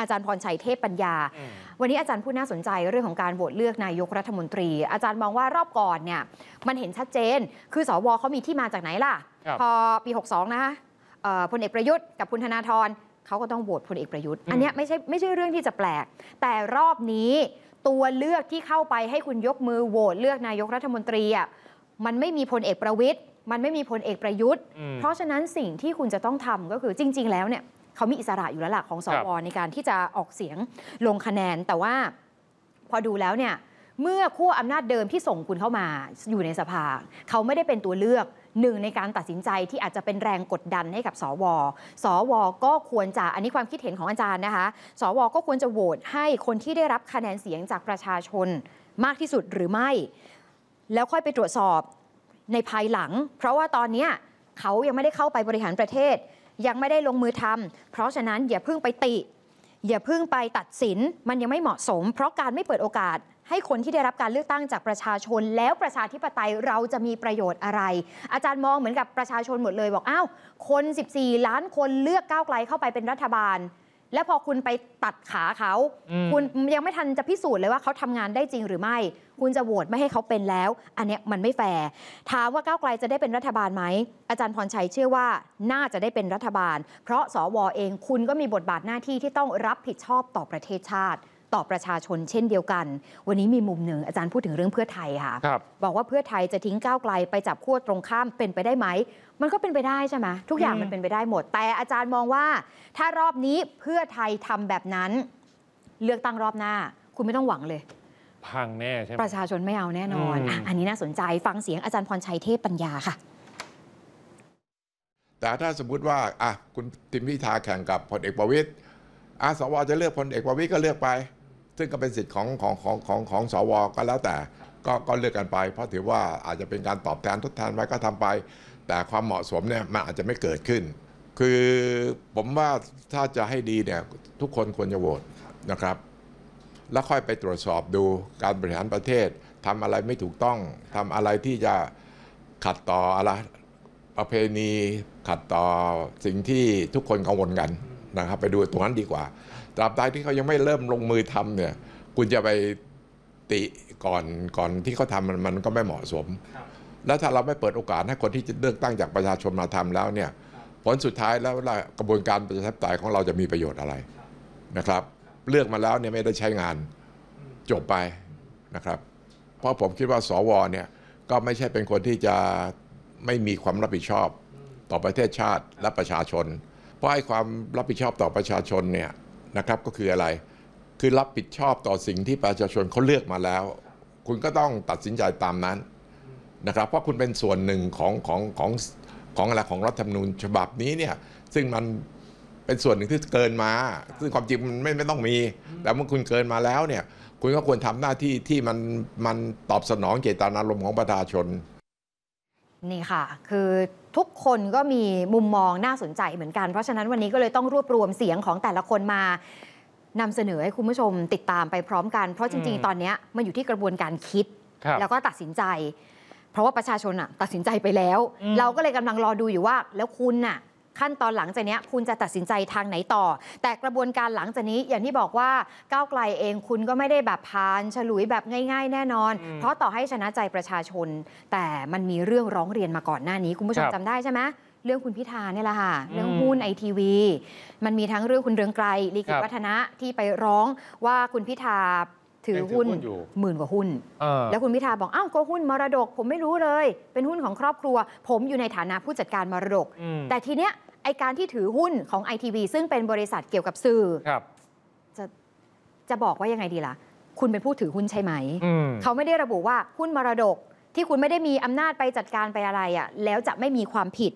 อาจารย์พรชัยเทพปัญญา วันนี้อาจารย์พูดน่าสนใจเรื่องของการโหวตเลือกนายกรัฐมนตรี อาจารย์มองว่ารอบก่อนเนี่ยมันเห็นชัดเจน คือสวเขามีที่มาจากไหนล่ะ พอปี 62 นะคะพลเอกประยุทธ์กับคุณธนาธรเขาก็ต้องโหวตพลเอกประยุทธ์ อันนี้ไม่ใช่ไม่ใช่เรื่องที่จะแปลก แต่รอบนี้ ตัวเลือกที่เข้าไปให้คุณยกมือโหวตเลือกนายกรัฐมนตรีอ่ะ มันไม่มีพลเอกประวิทย์มันไม่มีพลเอกประยุทธ์ เพราะฉะนั้นสิ่งที่คุณจะต้องทำก็คือจริง ๆ แล้วเนี่ยเขา มี อิสระ อยู่ แล้วล่ะ ของ สว ในการ ที่จะ ออก เสียง ลง คะแนน แต่ว่า พอ ดูแล้ว เนี่ย เมื่อขั้วอำนาจเดิม ที่ส่งคุณเข้ามา อยู่ใน สภา เขาไม่ได้เป็นตัวเลือก หนึ่งในการตัดสินใจ ที่อาจจะเป็นแรง กดดันให้กับ สว สว ก็ ควร จะ อันนี้ ความคิดเห็นของอาจารย์นะคะ สว ก็ ควร จะ โหวต ให้ คน ที่ ได้ รับ คะแนน เสียง จาก ประชาชน มาก ที่สุด หรือ ไม่ แล้ว ค่อยไปตรวจสอบ ในภายหลัง เพราะว่า ตอนนี้เขายัง ไม่ได้ เข้า ไป บริหาร ประเทศยังไม่ได้ลงมือทำ เพราะฉะนั้น อย่าเพิ่งไปติ อย่าเพิ่งไปตัดสิน มันยังไม่เหมาะสม เพราะการไม่เปิดโอกาส ให้คนที่ได้รับการเลือกตั้งจากประชาชน แล้วประชาธิปไตยเราจะมีประโยชน์อะไร อาจารย์มองเหมือนกับประชาชนหมดเลยบอกอ้าวคน 14 ล้านคนเลือกก้าวไกลเข้าไปเป็นรัฐบาลและพอคุณไปตัดขาเขา คุณยังไม่ทันจะพิสูจน์เลยว่าเขาทำงานได้จริงหรือไม่ คุณจะโหวตไม่ให้เขาเป็นแล้ว อันนี้มันไม่แฟร์ ถามว่าก้าวไกลจะได้เป็นรัฐบาลไหม อาจารย์พรชัยเชื่อว่าน่าจะได้เป็นรัฐบาล เพราะสวเองคุณก็มีบทบาทหน้าที่ที่ต้องรับผิดชอบต่อประเทศชาติต่อประชาชนเช่นเดียวกัน วันนี้มีมุมหนึ่งอาจารย์พูดถึงเรื่องเพื่อไทยค่ะบบอกว่าเพื่อไทยจะทิ้งก้าวไกลไปจับขั้วตรงข้ามเป็นไปได้ไหม มันก็เป็นไปได้ใช่ไหมทุกอย่างมันเป็นไปได้หมด แต่อาจารย์มองว่า ถ้ารอบนี้เพื่อไทยทำแบบนั้น เลือกตั้งรอบหน้า คุณไม่ต้องหวังเลย พังแน่ใช่ไหม ประชาชนไม่เอาแน่นอนออันนี้น่าสนใจ ฟังเสียงอาจารย์พรชัยเทพปัญญาค่ะ แต่ถ้าสมมุติว่าอ่ะคุณติมพิธาแข่งกับพลเอกประวิตยอาสวจะเลือกพลเอกประวิตยก็เลือกไปซึ่งก็เป็นสิทธิ์ของของของของของสว ก็แล้วแต่ก็ก็เลือกกันไป เพราะถือว่าอาจจะเป็นการตอบแทนทดแทนไว้ ก็ทำไป แต่ความเหมาะสมเนี่ยมันอาจจะไม่เกิดขึ้น คือผมว่าถ้าจะให้ดีเนี่ยทุกคนควรจะโหวตนะครับ แล้วค่อยไปตรวจสอบดูการบริหารประเทศ ทำอะไรไม่ถูกต้องทำอะไรที่จะขัดต่ออะไรประเพณี ขัดต่อสิ่งที่ทุกคนกังวลกันนะครับ ไปดูตรงนั้นดีกว่าตราบใดที่เขายังไม่เริ่มลงมือทำเนี่ย คุณจะไปติก่อนก่อนที่เขาทำมันมันก็ไม่เหมาะสม แล้วถ้าเราไม่เปิดโอกาสให้คนที่จะเลือกตั้งจากประชาชนมาทำแล้วเนี่ย ผลสุดท้ายแล้วกระบวนการประชาธิปไตยของเราจะมีประโยชน์อะไรนะครับ เลือกมาแล้วเนี่ยไม่ได้ใช้งานจบไปนะครับ เพราะผมคิดว่าสวเนี่ยก็ไม่ใช่เป็นคนที่จะไม่มีความรับผิดชอบ ต่อประเทศชาติและประชาชน เพราะให้ความรับผิดชอบต่อประชาชนเนี่ยนะครับก็คืออะไรคือรับผิดชอบต่อสิ่งที่ประชาชนเขาเลือกมาแล้ว คุณก็ต้องตัดสินใจตามนั้นนะครับเพราะคุณเป็นส่วนหนึ่งของของของของอะไรของรัฐธรรมนูญฉบับนี้เนี่ยซึ่งมันเป็นส่วนหนึ่งที่เกินมา ซึ่งความจริงมันไม่ไม่ต้องมีแต่เมื่อคุณเกินมาแล้วเนี่ยคุณก็ควรทำหน้าที่ที่มันมันตอบสนองเจตนารมณ์ของประชาชนนี่ค่ะ คือทุกคนก็มีมุมมองน่าสนใจเหมือนกัน เพราะฉะนั้นวันนี้ก็เลยต้องรวบรวมเสียงของแต่ละคนมานำเสนอให้คุณผู้ชมติดตามไปพร้อมกันเพราะจริงๆ ตอนนี้มันอยู่ที่กระบวนการคิดคแล้วก็ตัดสินใจ เพราะว่าประชาชนตัดสินใจไปแล้ว เราก็เลยกำลังรอดูอยู่ว่าแล้วคุณน่ะขั้นตอนหลังจากนี้คุณจะตัดสินใจทางไหนต่อ แต่กระบวนการหลังจากนี้อย่างที่บอกว่าก้าวไกลเอง คุณก็ไม่ได้แบบพานฉลุยแบบง่าย ๆ แน่นอน เพราะต่อให้ชนะใจประชาชน แต่มันมีเรื่องร้องเรียนมาก่อนหน้านี้คุณผู้ชมจำได้ใช่ไหมเรื่องคุณพิธาเนี่ยแหละค่ะเรื่องหุ้นไอทีวี มันมีทั้งเรื่องคุณเรืองไกรลีกิจวัฒนะที่ไปร้องว่าคุณพิธาถือหุ้นหมื่นกว่าหุ้นแล้วคุณพิธาบอกอ้าวก็หุ้นมรดกผมไม่รู้เลย เป็นหุ้นของครอบครัว ผมอยู่ในฐานะผู้จัดการมรดกแต่ทีเนี้ยไอการที่ถือหุ้นของไอทีวีซึ่งเป็นบริษัทเกี่ยวกับสื่อจะจะบอกว่ายังไงดีล่ะ คุณเป็นผู้ถือหุ้นใช่ไหม เขาไม่ได้ระบุว่า หุ้นมรดกที่คุณไม่ได้มีอำนาจไปจัดการไปอะไรอะ่ะแล้วจะไม่มีความผิด